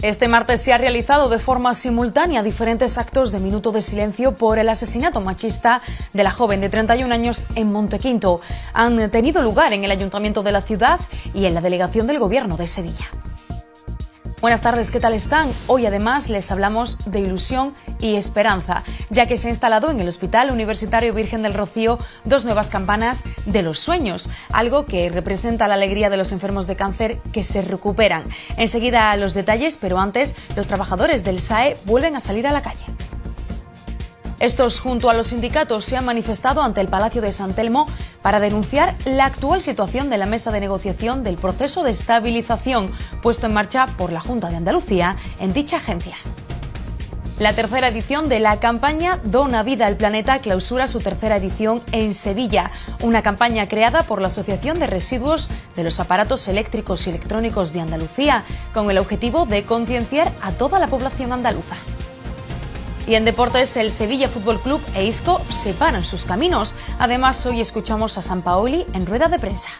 Este martes se ha realizado de forma simultánea diferentes actos de minuto de silencio por el asesinato machista de la joven de 31 años en Montequinto. Han tenido lugar en el ayuntamiento de la ciudad y en la delegación del gobierno de Sevilla. Buenas tardes, ¿qué tal están? Hoy además les hablamos de ilusión y esperanza, ya que se ha instalado en el Hospital Universitario Virgen del Rocío dos nuevas campanas de los sueños, algo que representa la alegría de los enfermos de cáncer que se recuperan. Enseguida los detalles, pero antes los trabajadores del SAE vuelven a salir a la calle. Estos, junto a los sindicatos, se han manifestado ante el Palacio de San Telmo para denunciar la actual situación de la mesa de negociación del proceso de estabilización puesto en marcha por la Junta de Andalucía en dicha agencia. La tercera edición de la campaña Dona Vida al Planeta clausura su tercera edición en Sevilla, una campaña creada por la Asociación de Residuos de los Aparatos Eléctricos y Electrónicos de Andalucía, con el objetivo de concienciar a toda la población andaluza. Y en deportes, el Sevilla Fútbol Club e Isco separan sus caminos. Además, hoy escuchamos a San Paoli en rueda de prensa.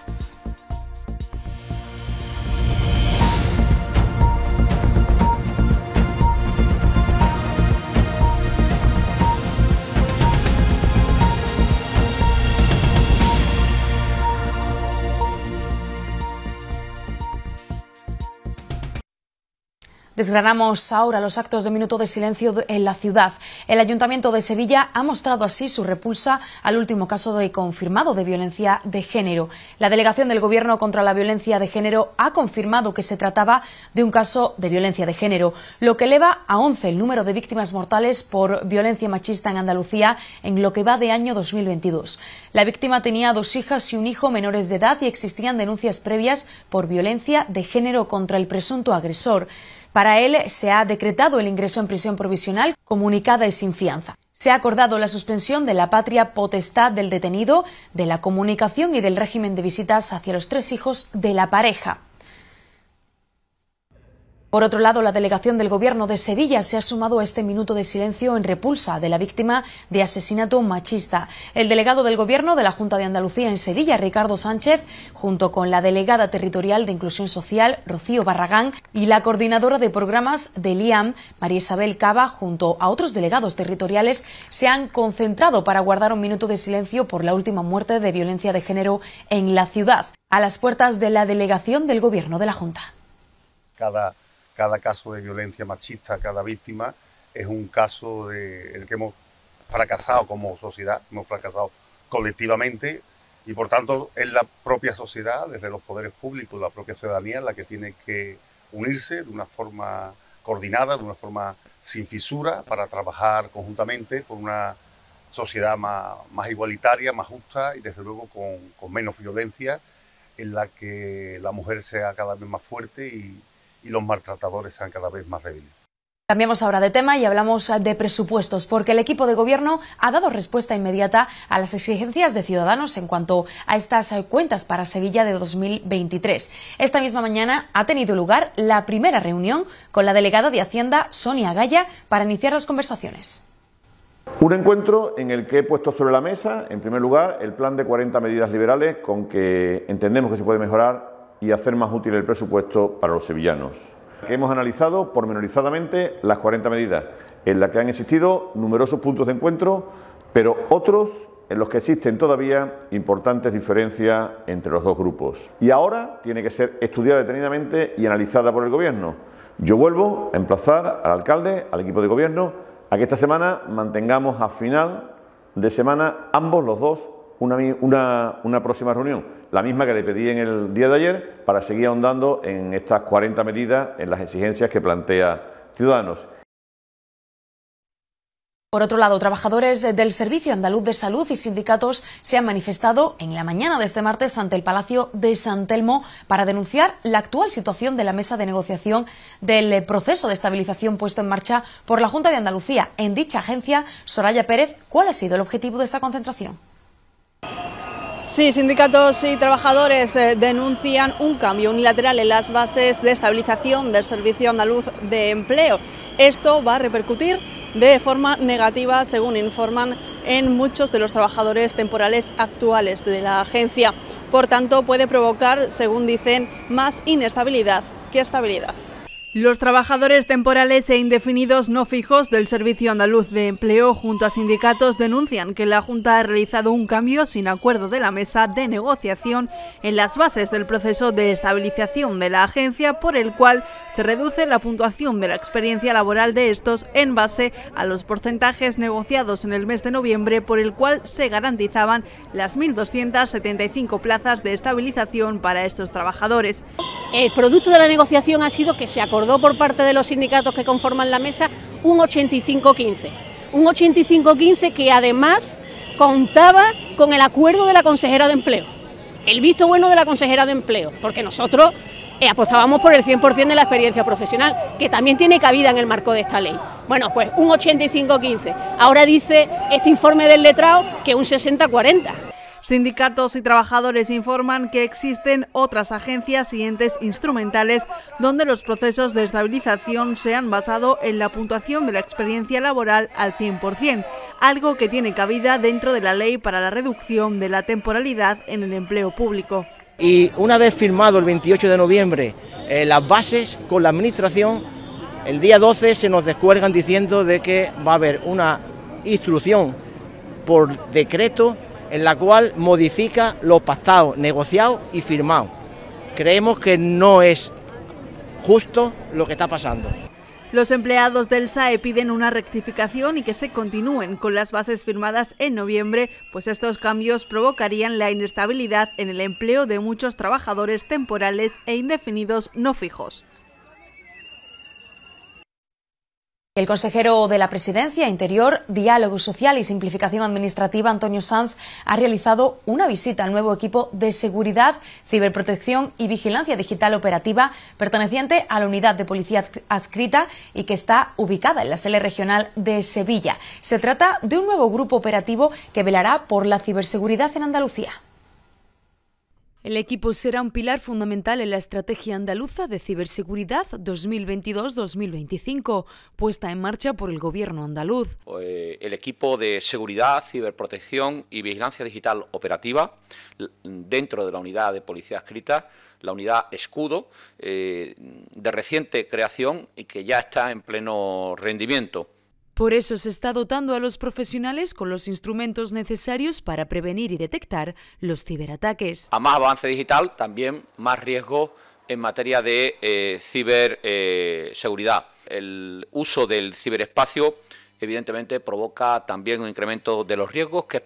Desgranamos ahora los actos de minuto de silencio en la ciudad. El Ayuntamiento de Sevilla ha mostrado así su repulsa al último caso de confirmado de violencia de género. La delegación del Gobierno contra la violencia de género ha confirmado que se trataba de un caso de violencia de género, lo que eleva a 11 el número de víctimas mortales por violencia machista en Andalucía en lo que va de año 2022. La víctima tenía dos hijas y un hijo menores de edad y existían denuncias previas por violencia de género contra el presunto agresor. Para él se ha decretado el ingreso en prisión provisional comunicada y sin fianza. Se ha acordado la suspensión de la patria potestad del detenido, de la comunicación y del régimen de visitas hacia los tres hijos de la pareja. Por otro lado, la delegación del Gobierno de Sevilla se ha sumado a este minuto de silencio en repulsa de la víctima de asesinato machista. El delegado del Gobierno de la Junta de Andalucía en Sevilla, Ricardo Sánchez, junto con la delegada territorial de Inclusión Social, Rocío Barragán, y la coordinadora de programas de LiAM, María Isabel Cava, junto a otros delegados territoriales, se han concentrado para guardar un minuto de silencio por la última muerte de violencia de género en la ciudad, a las puertas de la delegación del Gobierno de la Junta cada caso de violencia machista, cada víctima, es un caso de, el que hemos fracasado como sociedad, hemos fracasado colectivamente y por tanto es la propia sociedad, desde los poderes públicos, la propia ciudadanía, la que tiene que unirse de una forma coordinada, de una forma sin fisura, para trabajar conjuntamente por una sociedad más, igualitaria, más justa y desde luego con, con menos violencia, en la que la mujer sea cada vez más fuerte y y los maltratadores sean cada vez más débiles. Cambiamos ahora de tema y hablamos eh, de presupuestos, porque el equipo de gobierno ha dado respuesta inmediata a las exigencias de Ciudadanos en cuanto a estas eh, cuentas para Sevilla de 2023. Esta misma mañana ha tenido lugar la primera reunión con la delegada de Hacienda, Sonia Gaya, para iniciar las conversaciones. Un encuentro en el que he puesto sobre la mesa, en primer lugar, el plan de 40 medidas liberales con que entendemos que se puede mejorar y hacer más útil el presupuesto para los sevillanos. hemos analizado pormenorizadamente las 40 medidas, en las que han existido numerosos puntos de encuentro, pero otros en los que existen todavía importantes diferencias entre los dos grupos. Y ahora tiene que ser estudiada detenidamente y analizada por el Gobierno. Yo vuelvo a emplazar al alcalde, al equipo de Gobierno, a que esta semana mantengamos a final de semana ambos los dos una, próxima reunión, la misma que le pedí en el día de ayer, para seguir ahondando en estas 40 medidas, en las exigencias que plantea Ciudadanos. Por otro lado, trabajadores del Servicio Andaluz de Salud y sindicatos se han manifestado en la mañana de este martes ante el Palacio de San Telmo para denunciar la actual situación de la mesa de negociación del proceso de estabilización puesto en marcha por la Junta de Andalucía. En dicha agencia, Soraya Pérez, ¿cuál ha sido el objetivo de esta concentración? Sí, sindicatos y trabajadores eh, denuncian un cambio unilateral en las bases de estabilización del Servicio Andaluz de Empleo. Esto va a repercutir de forma negativa, según informan en muchos de los trabajadores temporales actuales de la agencia. Por tanto, puede provocar, según dicen, más inestabilidad que estabilidad. Los trabajadores temporales e indefinidos no fijos del Servicio Andaluz de Empleo junto a sindicatos denuncian que la Junta ha realizado un cambio sin acuerdo de la mesa de negociación en las bases del proceso de estabilización de la agencia por el cual se reduce la puntuación de la experiencia laboral de estos en base a los porcentajes negociados en el mes de noviembre por el cual se garantizaban las 1.275 plazas de estabilización para estos trabajadores. El producto de la negociación ha sido que se acordó acordó por parte de los sindicatos que conforman la mesa un 85-15. Un 85-15 que además contaba con el acuerdo de la consejera de empleo, el visto bueno de la consejera de empleo, porque nosotros eh, apostábamos por el 100% de la experiencia profesional, que también tiene cabida en el marco de esta ley. Bueno, pues un 85-15. Ahora dice este informe del letrado que un 60-40. Sindicatos y trabajadores informan que existen otras agencias y entes instrumentales donde los procesos de estabilización se han basado en la puntuación de la experiencia laboral al 100%, algo que tiene cabida dentro de la Ley para la Reducción de la Temporalidad en el Empleo Público. Y una vez firmado el 28 de noviembre eh, las bases con la Administración, el día 12 se nos descuelgan diciendo de que va a haber una instrucción por decreto en la cual modifica lo pactado negociado y firmado Creemos que no es justo lo que está pasando. Los empleados del SAE piden una rectificación y que se continúen con las bases firmadas en noviembre, pues estos cambios provocarían la inestabilidad en el empleo de muchos trabajadores temporales e indefinidos no fijos. El consejero de la Presidencia, Interior, Diálogo Social y Simplificación Administrativa, Antonio Sanz, ha realizado una visita al nuevo equipo de Seguridad, Ciberprotección y Vigilancia Digital Operativa, perteneciente a la unidad de policía adscrita y que está ubicada en la sede regional de Sevilla. Se trata de un nuevo grupo operativo que velará por la ciberseguridad en Andalucía. El equipo será un pilar fundamental en la estrategia andaluza de ciberseguridad 2022-2025, puesta en marcha por el Gobierno andaluz. Eh, el equipo de seguridad, ciberprotección y vigilancia digital operativa, dentro de la unidad de policía escrita, la unidad escudo, eh, de reciente creación y que ya está en pleno rendimiento. Por eso se está dotando a los profesionales con los instrumentos necesarios para prevenir y detectar los ciberataques. A más avance digital, también más riesgo en materia de eh, ciberseguridad. Eh, el uso del ciberespacio evidentemente provoca también un incremento de los riesgos que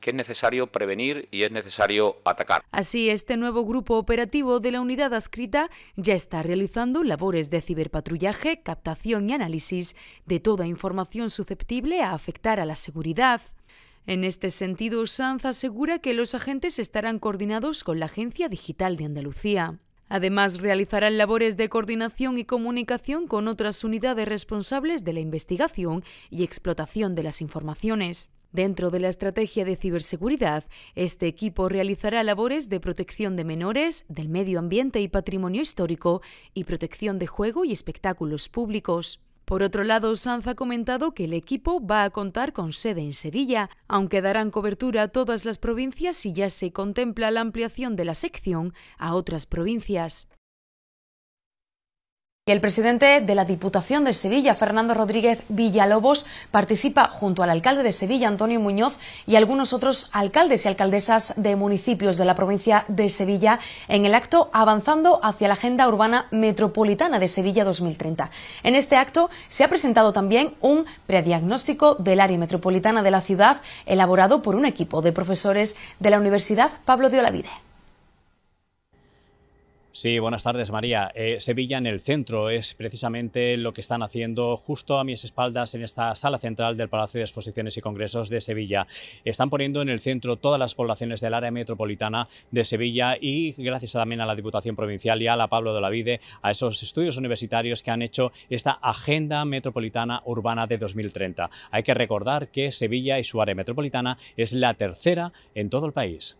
que es necesario prevenir y es necesario atacar. Así, este nuevo grupo operativo de la unidad adscrita ya está realizando labores de ciberpatrullaje, captación y análisis de toda información susceptible a afectar a la seguridad. En este sentido, Sanz asegura que los agentes estarán coordinados con la Agencia Digital de Andalucía. Además, realizarán labores de coordinación y comunicación con otras unidades responsables de la investigación y explotación de las informaciones. Dentro de la estrategia de ciberseguridad, este equipo realizará labores de protección de menores, del medio ambiente y patrimonio histórico, y protección de juego y espectáculos públicos. Por otro lado, Sanz ha comentado que el equipo va a contar con sede en Sevilla, aunque darán cobertura a todas las provincias y ya se contempla la ampliación de la sección a otras provincias el presidente de la Diputación de Sevilla, Fernando Rodríguez Villalobos, participa junto al alcalde de Sevilla, Antonio Muñoz, y algunos otros alcaldes y alcaldesas de municipios de la provincia de Sevilla en el acto Avanzando hacia la Agenda Urbana Metropolitana de Sevilla 2030. En este acto se ha presentado también un prediagnóstico del área metropolitana de la ciudad elaborado por un equipo de profesores de la Universidad Pablo de Olavide. Sí, buenas tardes María. Eh, Sevilla en el centro es precisamente lo que están haciendo justo a mis espaldas en esta sala central del Palacio de Exposiciones y Congresos de Sevilla. Están poniendo en el centro todas las poblaciones del área metropolitana de Sevilla y gracias también a la Diputación Provincial y a la Pablo de la Vide, a esos estudios universitarios que han hecho esta Agenda Metropolitana Urbana de 2030. Hay que recordar que Sevilla y su área metropolitana es la tercera en todo el país.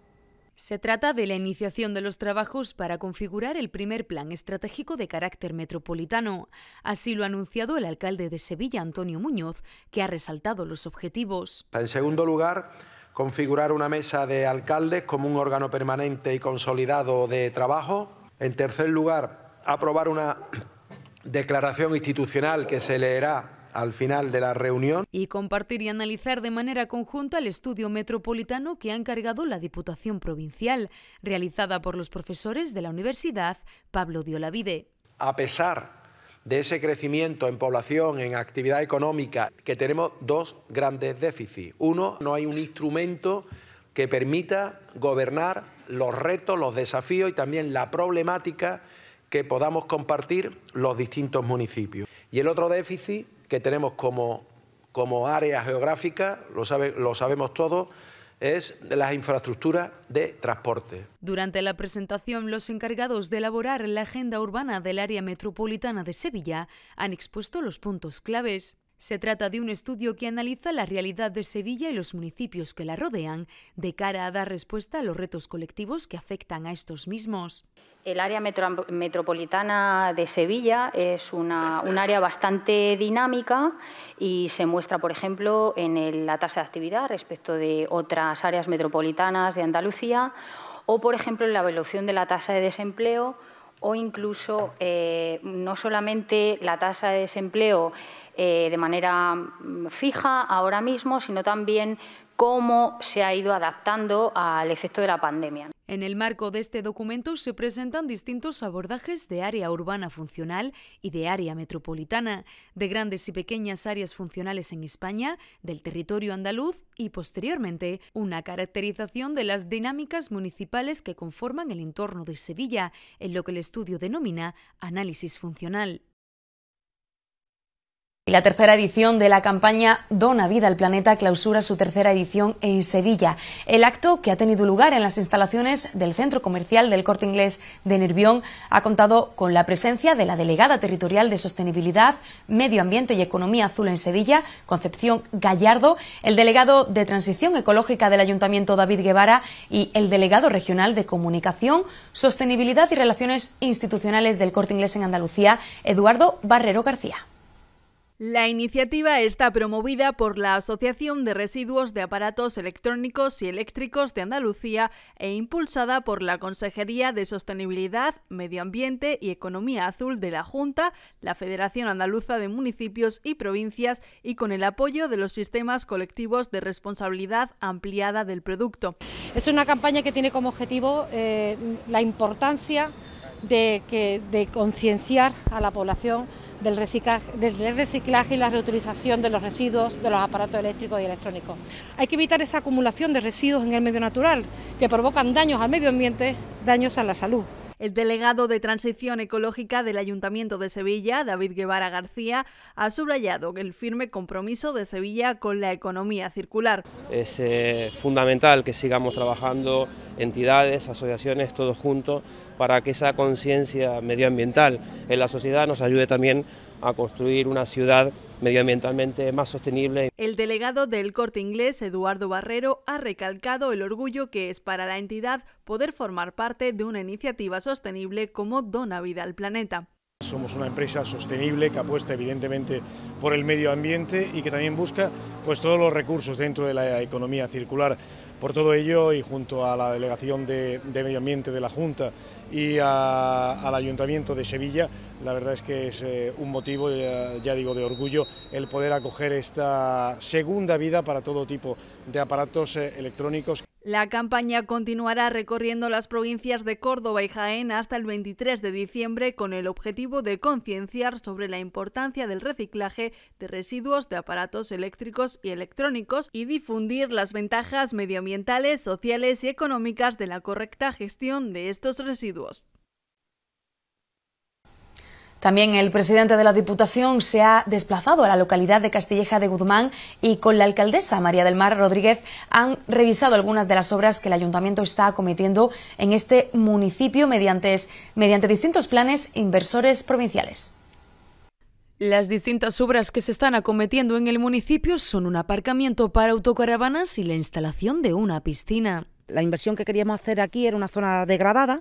Se trata de la iniciación de los trabajos para configurar el primer plan estratégico de carácter metropolitano. Así lo ha anunciado el alcalde de Sevilla, Antonio Muñoz, que ha resaltado los objetivos. En segundo lugar, configurar una mesa de alcaldes como un órgano permanente y consolidado de trabajo. En tercer lugar, aprobar una declaración institucional que se leerá al final de la reunión. Y compartir y analizar de manera conjunta el estudio metropolitano que ha encargado la Diputación Provincial, realizada por los profesores de la Universidad Pablo Diolavide. A pesar de ese crecimiento en población, en actividad económica, que tenemos dos grandes déficits. Uno, no hay un instrumento que permita gobernar los retos, los desafíos y también la problemática que podamos compartir los distintos municipios. Y el otro déficit que tenemos como, como área geográfica, lo, sabe, lo sabemos todos, es las infraestructuras de transporte. Durante la presentación, los encargados de elaborar la agenda urbana del área metropolitana de Sevilla han expuesto los puntos claves. Se trata de un estudio que analiza la realidad de Sevilla y los municipios que la rodean de cara a dar respuesta a los retos colectivos que afectan a estos mismos. El área metropolitana de Sevilla es un área bastante dinámica y se muestra, por ejemplo, en la tasa de actividad respecto de otras áreas metropolitanas de Andalucía o, por ejemplo, en la evolución de la tasa de desempleo o incluso eh, no solamente la tasa de desempleo eh, de manera mm, fija ahora mismo, sino también cómo se ha ido adaptando al efecto de la pandemia. En el marco de este documento se presentan distintos abordajes de área urbana funcional y de área metropolitana, de grandes y pequeñas áreas funcionales en España, del territorio andaluz y, posteriormente, una caracterización de las dinámicas municipales que conforman el entorno de Sevilla, en lo que el estudio denomina análisis funcional. Y la tercera edición de la campaña Dona Vida al Planeta clausura su tercera edición en Sevilla. El acto, que ha tenido lugar en las instalaciones del Centro Comercial del Corte Inglés de Nervión, ha contado con la presencia de la delegada territorial de Sostenibilidad, Medio Ambiente y Economía Azul en Sevilla, Concepción Gallardo, el delegado de Transición Ecológica del Ayuntamiento, David Guevara, y el delegado regional de Comunicación, Sostenibilidad y Relaciones Institucionales del Corte Inglés en Andalucía, Eduardo Barrero García. La iniciativa está promovida por la Asociación de Residuos de Aparatos Electrónicos y Eléctricos de Andalucía e impulsada por la Consejería de Sostenibilidad, Medio Ambiente y Economía Azul de la Junta, la Federación Andaluza de Municipios y Provincias y con el apoyo de los sistemas colectivos de responsabilidad ampliada del producto. Es una campaña que tiene como objetivo eh, la importancia de, concienciar a la población del reciclaje, y la reutilización de los residuos de los aparatos eléctricos y electrónicos. Hay que evitar esa acumulación de residuos en el medio natural que provocan daños al medio ambiente, daños a la salud. El delegado de Transición Ecológica del Ayuntamiento de Sevilla, David Guevara García, ha subrayado el firme compromiso de Sevilla con la economía circular. Es eh, fundamental que sigamos trabajando entidades, asociaciones, todos juntos para que esa conciencia medioambiental en la sociedad nos ayude también a construir una ciudad medioambientalmente más sostenible. El delegado del Corte Inglés, Eduardo Barrero, ha recalcado el orgullo que es para la entidad poder formar parte de una iniciativa sostenible como Dona Vida al Planeta. Somos una empresa sostenible que apuesta evidentemente por el medio ambiente y que también busca pues, todos los recursos dentro de la economía circular. Por todo ello, y junto a la Delegación de, Medio Ambiente de la Junta y al Ayuntamiento de Sevilla, la verdad es que es eh, un motivo, ya, digo, de orgullo el poder acoger esta segunda vida para todo tipo de aparatos eh, electrónicos. La campaña continuará recorriendo las provincias de Córdoba y Jaén hasta el 23 de diciembre con el objetivo de concienciar sobre la importancia del reciclaje de residuos de aparatos eléctricos y electrónicos y difundir las ventajas medioambientales, sociales y económicas de la correcta gestión de estos residuos. También el presidente de la Diputación se ha desplazado a la localidad de Castilleja de Guzmán y con la alcaldesa María del Mar Rodríguez han revisado algunas de las obras que el ayuntamiento está acometiendo en este municipio mediante, mediante distintos planes inversores provinciales. Las distintas obras que se están acometiendo en el municipio son un aparcamiento para autocaravanas y la instalación de una piscina. La inversión que queríamos hacer aquí era una zona degradada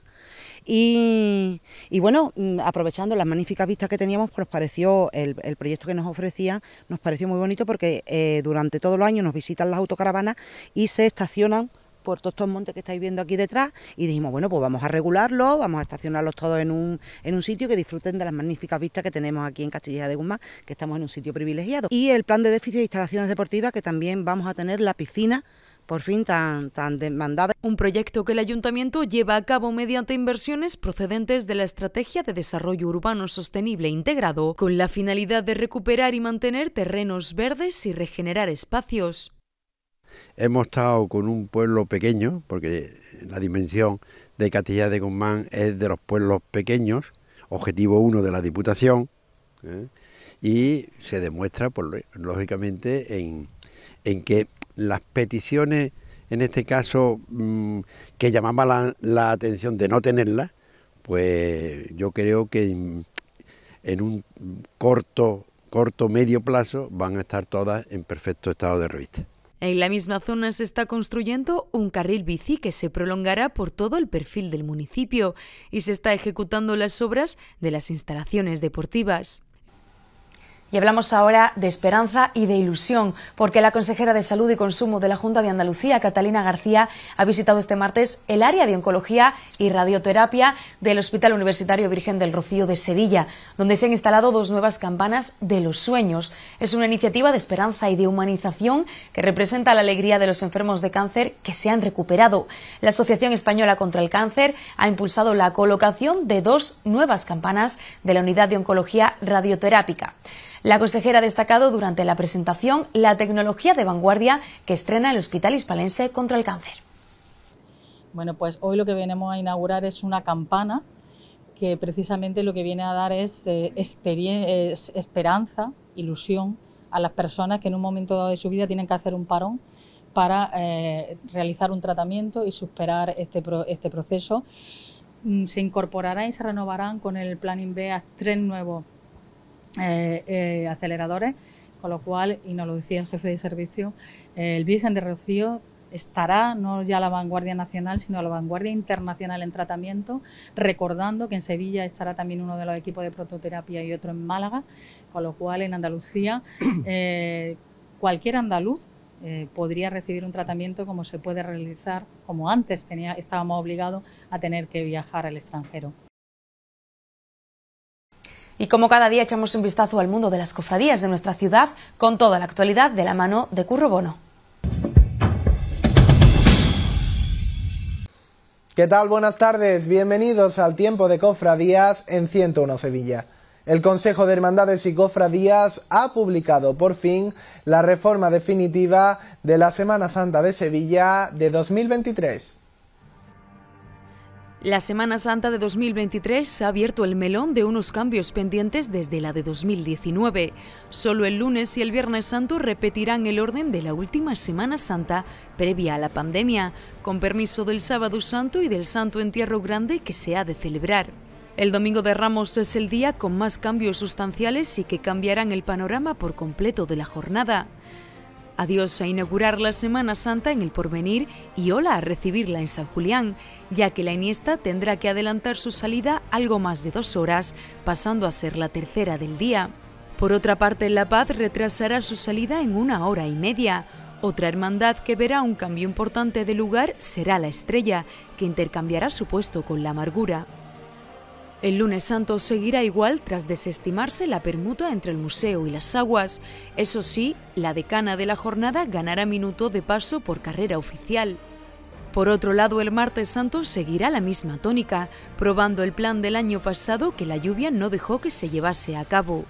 y, bueno, mm, aprovechando las magníficas vistas que teníamos, pues nos pareció el, proyecto que nos ofrecía, nos pareció muy bonito porque eh, durante todo el año nos visitan las autocaravanas y se estacionan por todos estos montes que estáis viendo aquí detrás y dijimos, bueno, pues vamos a regularlo vamos a estacionarlos todos en un, en un sitio que disfruten de las magníficas vistas que tenemos aquí en Castilla de Guzmán, que estamos en un sitio privilegiado. Y el plan de déficit de instalaciones deportivas, que también vamos a tener la piscina por fin tan, tan demandada. Un proyecto que el ayuntamiento lleva a cabo mediante inversiones procedentes de la Estrategia de Desarrollo Urbano Sostenible Integrado, con la finalidad de recuperar y mantener terrenos verdes y regenerar espacios. Hemos estado con un pueblo pequeño, porque la dimensión de Castilla de Guzmán es de los pueblos pequeños, objetivo uno de la Diputación, ¿eh? y se demuestra, lógicamente, en, en que las peticiones, en este caso, mm, que llamaba la, atención de no tenerlas, pues yo creo que en, un corto, corto, medio plazo van a estar todas en perfecto estado de revista. En la misma zona se está construyendo un carril bici que se prolongará por todo el perfil del municipio y se está ejecutando las obras de las instalaciones deportivas. Y hablamos ahora de esperanza y de ilusión, porque la consejera de Salud y Consumo de la Junta de Andalucía, Catalina García, ha visitado este martes el área de oncología y radioterapia del Hospital Universitario Virgen del Rocío de Sevilla, donde se han instalado dos nuevas campanas de los sueños. Es una iniciativa de esperanza y de humanización que representa la alegría de los enfermos de cáncer que se han recuperado. La Asociación Española contra el Cáncer ha impulsado la colocación de dos nuevas campanas de la Unidad de Oncología Radioterápica. La consejera ha destacado durante la presentación la tecnología de vanguardia que estrena el Hospital Hispalense contra el Cáncer. Bueno, pues hoy lo que venimos a inaugurar es una campana que precisamente lo que viene a dar es, eh, esperanza, ilusión a las personas que en un momento dado de su vida tienen que hacer un parón para eh, realizar un tratamiento y superar este, este proceso. Mm, se incorporarán y se renovarán con el Plan INVEA tres nuevos eh, eh, aceleradores, con lo cual, y nos lo decía el jefe de servicio, eh, el Virgen de Rocío estará no ya a la vanguardia nacional, sino a la vanguardia internacional en tratamiento, recordando que en Sevilla estará también uno de los equipos de prototerapia y otro en Málaga, con lo cual en Andalucía cualquier andaluz podría recibir un tratamiento como se puede realizar, como antes tenía, estábamos obligados a tener que viajar al extranjero. Y como cada día echamos un vistazo al mundo de las cofradías de nuestra ciudad con toda la actualidad de la mano de Curro Bono. ¿Qué tal? Buenas tardes. Bienvenidos al tiempo de cofradías en 101 Sevilla. El Consejo de Hermandades y Cofradías ha publicado por fin la reforma definitiva de la Semana Santa de Sevilla de 2023. La Semana Santa de 2023 ha abierto el melón de unos cambios pendientes desde la de 2019. Solo el lunes y el Viernes Santo repetirán el orden de la última Semana Santa previa a la pandemia, con permiso del Sábado Santo y del Santo Entierro Grande que se ha de celebrar. El Domingo de Ramos es el día con más cambios sustanciales y que cambiarán el panorama por completo de la jornada. Adiós a inaugurar la Semana Santa en el porvenir y hola a recibirla en San Julián, ya que la Iniesta tendrá que adelantar su salida algo más de dos horas, pasando a ser la tercera del día. Por otra parte, La Paz retrasará su salida en una hora y media. Otra hermandad que verá un cambio importante de lugar será la Estrella, que intercambiará su puesto con la Amargura. El lunes santo seguirá igual tras desestimarse la permuta entre el museo y las aguas. Eso sí, la decana de la jornada ganará minuto de paso por carrera oficial. Por otro lado, el martes santo seguirá la misma tónica, probando el plan del año pasado que la lluvia no dejó que se llevase a cabo.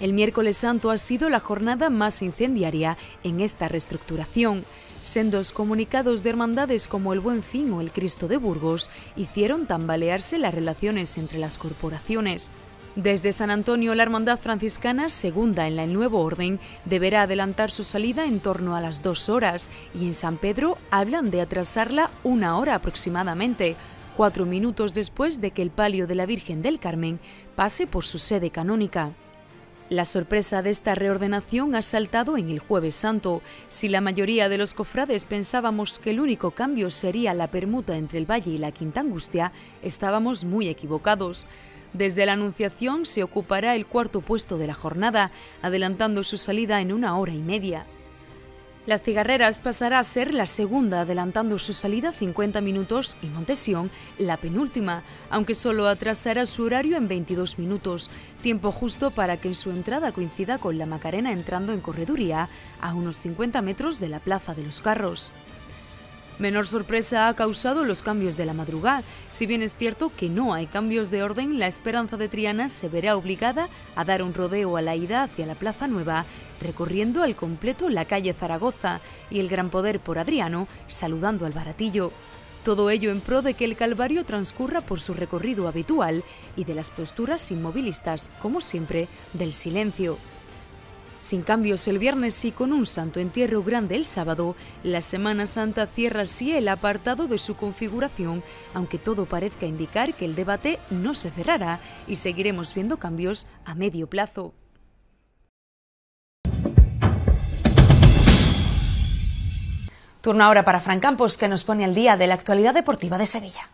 El miércoles santo ha sido la jornada más incendiaria en esta reestructuración. Sendos comunicados de hermandades como el Buen Fin o el Cristo de Burgos hicieron tambalearse las relaciones entre las corporaciones. Desde San Antonio, la Hermandad Franciscana, segunda en la nuevo orden, deberá adelantar su salida en torno a las dos horas y en San Pedro hablan de atrasarla una hora aproximadamente, cuatro minutos después de que el palio de la Virgen del Carmen pase por su sede canónica. La sorpresa de esta reordenación ha saltado en el jueves santo. Si la mayoría de los cofrades pensábamos que el único cambio sería la permuta entre el Valle y la Quinta Angustia, estábamos muy equivocados. Desde la Anunciación se ocupará el cuarto puesto de la jornada, adelantando su salida en una hora y media. Las Cigarreras pasará a ser la segunda, adelantando su salida 50 minutos y Montesión la penúltima, aunque solo atrasará su horario en 22 minutos, tiempo justo para que su entrada coincida con la Macarena entrando en correduría a unos 50 metros de la Plaza de los Carros. Menor sorpresa ha causado los cambios de la madrugada. Si bien es cierto que no hay cambios de orden, la esperanza de Triana se verá obligada a dar un rodeo a la ida hacia la Plaza Nueva, recorriendo al completo la calle Zaragoza y el Gran Poder por Adriano, saludando al baratillo. Todo ello en pro de que el Calvario transcurra por su recorrido habitual y de las posturas inmovilistas, como siempre, del silencio. Sin cambios el viernes y con un santo entierro grande el sábado, la Semana Santa cierra así el apartado de su configuración, aunque todo parezca indicar que el debate no se cerrará y seguiremos viendo cambios a medio plazo. Turno ahora para Fran Campos, que nos pone al día de la actualidad deportiva de Sevilla.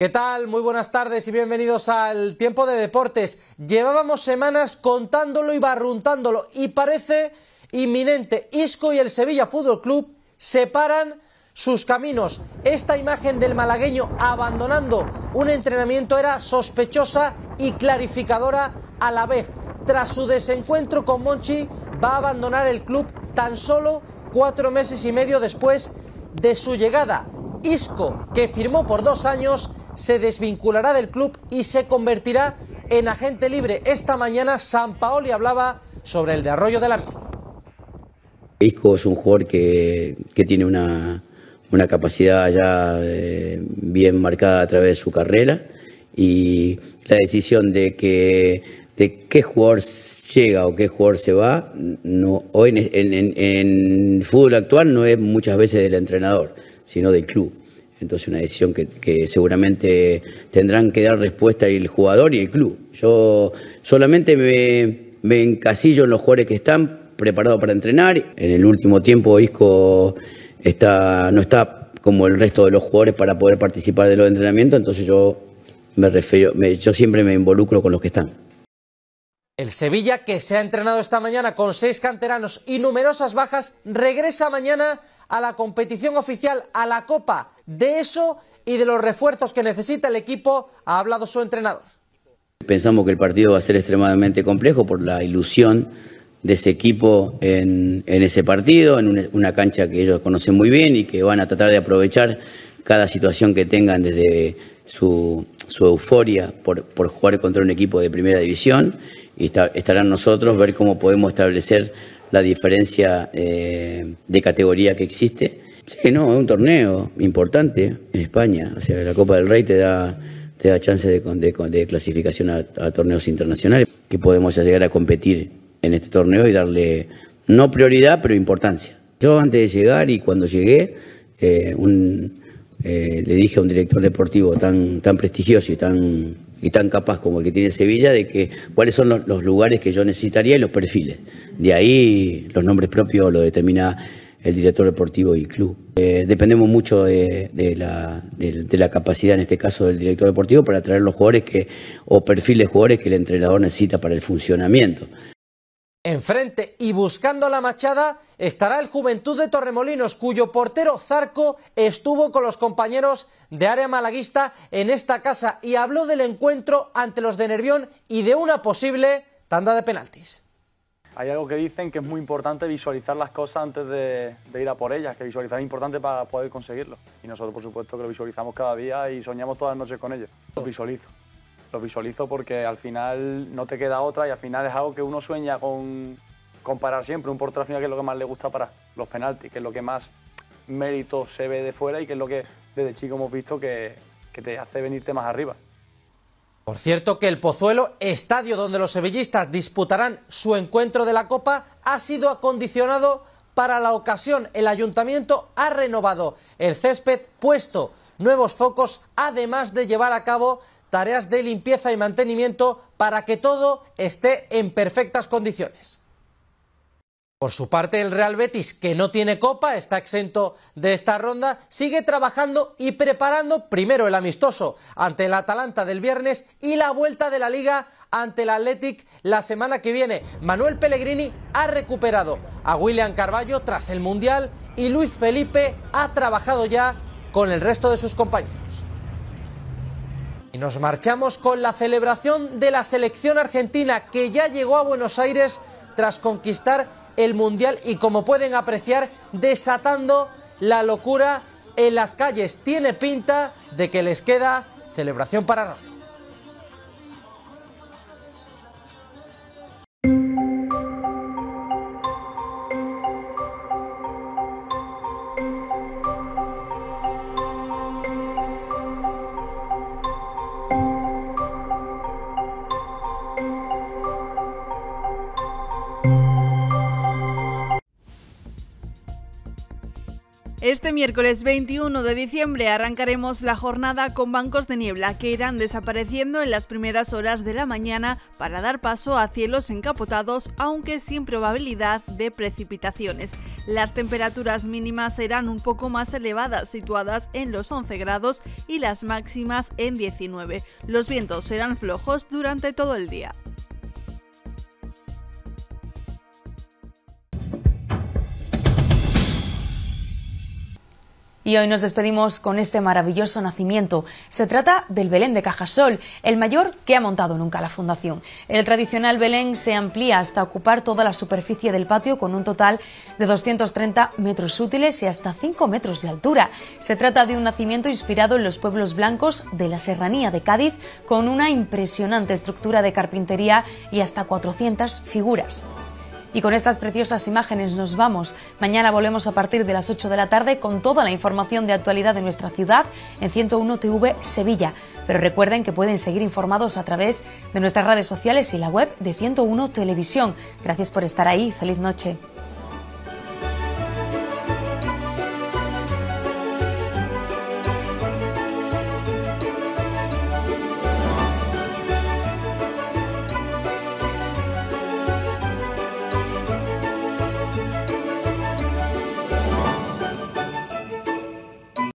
¿Qué tal? Muy buenas tardes y bienvenidos al Tiempo de Deportes. Llevábamos semanas contándolo y barruntándolo y parece inminente. Isco y el Sevilla Fútbol Club separan sus caminos. Esta imagen del malagueño abandonando un entrenamiento era sospechosa y clarificadora a la vez. Tras su desencuentro con Monchi, va a abandonar el club tan solo cuatro meses y medio después de su llegada. Isco, que firmó por dos años, se desvinculará del club y se convertirá en agente libre. Esta mañana San Paoli hablaba sobre el desarrollo de la Isco es un jugador que, que tiene una, una, capacidad ya eh, bien marcada a través de su carrera y la decisión de que de qué jugador llega o qué jugador se va, no, hoy en, en, en fútbol actual no es muchas veces del entrenador, sino del club. Entonces una decisión que, seguramente tendrán que dar respuesta el jugador y el club. Yo solamente me, encasillo en los jugadores que están preparados para entrenar. En el último tiempo Isco está, no está como el resto de los jugadores para poder participar de los entrenamientos, entonces yo me refiero, yo siempre me involucro con los que están. El Sevilla, que se ha entrenado esta mañana con seis canteranos y numerosas bajas, regresa mañana a la competición oficial, a la Copa. De eso y de los refuerzos que necesita el equipo ha hablado su entrenador. Pensamos que el partido va a ser extremadamente complejo por la ilusión de ese equipo en, ese partido, en una cancha que ellos conocen muy bien y que van a tratar de aprovechar cada situación que tengan desde su, euforia por, jugar contra un equipo de primera división y estarán nosotros ver cómo podemos establecer la diferencia eh, de categoría que existe. que no, es un torneo importante en España. O sea, la Copa del Rey te da, te da chance de, de, clasificación a, torneos internacionales, que podemos llegar a competir en este torneo y darle, no prioridad, pero importancia. Yo antes de llegar y cuando llegué, eh, un, eh, le dije a un director deportivo tan, tan prestigioso y tan y tan capaz como el que tiene Sevilla de que cuáles son los, lugares que yo necesitaría y los perfiles. De ahí los nombres propios lo determina el director deportivo y club. Eh, dependemos mucho de, la, de, la, capacidad, en este caso, del director deportivo para traer los jugadores que, o perfiles de jugadores que el entrenador necesita para el funcionamiento. Enfrente y buscando la machada estará el Juventud de Torremolinos, cuyo portero Zarco estuvo con los compañeros de área malaguista en esta casa y habló del encuentro ante los de Nervión y de una posible tanda de penaltis. Hay algo que dicen que es muy importante visualizar las cosas antes de, ir a por ellas, que visualizar es importante para poder conseguirlo. Y nosotros, por supuesto, que lo visualizamos cada día y soñamos todas las noches con ello. Lo visualizo. ...lo visualizo porque al final no te queda otra y al final es algo que uno sueña con comparar siempre. Un portero al final que es lo que más le gusta para los penaltis, que es lo que más mérito se ve de fuera y que es lo que desde chico hemos visto que, que te hace venirte más arriba. Por cierto que el Pozuelo, estadio donde los sevillistas disputarán su encuentro de la Copa, ha sido acondicionado para la ocasión. El ayuntamiento ha renovado el césped, puesto nuevos focos, además de llevar a cabo tareas de limpieza y mantenimiento para que todo esté en perfectas condiciones. Por su parte, el Real Betis, que no tiene copa, está exento de esta ronda, sigue trabajando y preparando primero el amistoso ante el Atalanta del viernes y la vuelta de la liga ante el Athletic la semana que viene. Manuel Pellegrini ha recuperado a William Carballo tras el Mundial y Luis Felipe ha trabajado ya con el resto de sus compañeros nos marchamos con la celebración de la selección argentina que ya llegó a Buenos Aires tras conquistar el Mundial y como pueden apreciar desatando la locura en las calles. Tiene pinta de que les queda celebración para Este miércoles 21 de diciembre arrancaremos la jornada con bancos de niebla que irán desapareciendo en las primeras horas de la mañana para dar paso a cielos encapotados, aunque sin probabilidad de precipitaciones. Las temperaturas mínimas serán un poco más elevadas, situadas en los 11 grados y las máximas en 19. Los vientos serán flojos durante todo el día. Y hoy nos despedimos con este maravilloso nacimiento. Se trata del Belén de Cajasol, el mayor que ha montado nunca la Fundación. El tradicional Belén se amplía hasta ocupar toda la superficie del patio con un total de 230 metros útiles y hasta 5 metros de altura. Se trata de un nacimiento inspirado en los pueblos blancos de la Serranía de Cádiz con una impresionante estructura de carpintería y hasta 400 figuras. Y con estas preciosas imágenes nos vamos. Mañana volvemos a partir de las 8 de la tarde con toda la información de actualidad de nuestra ciudad en 101 TV Sevilla. Pero recuerden que pueden seguir informados a través de nuestras redes sociales y la web de 101 Televisión. Gracias por estar ahí. Feliz noche.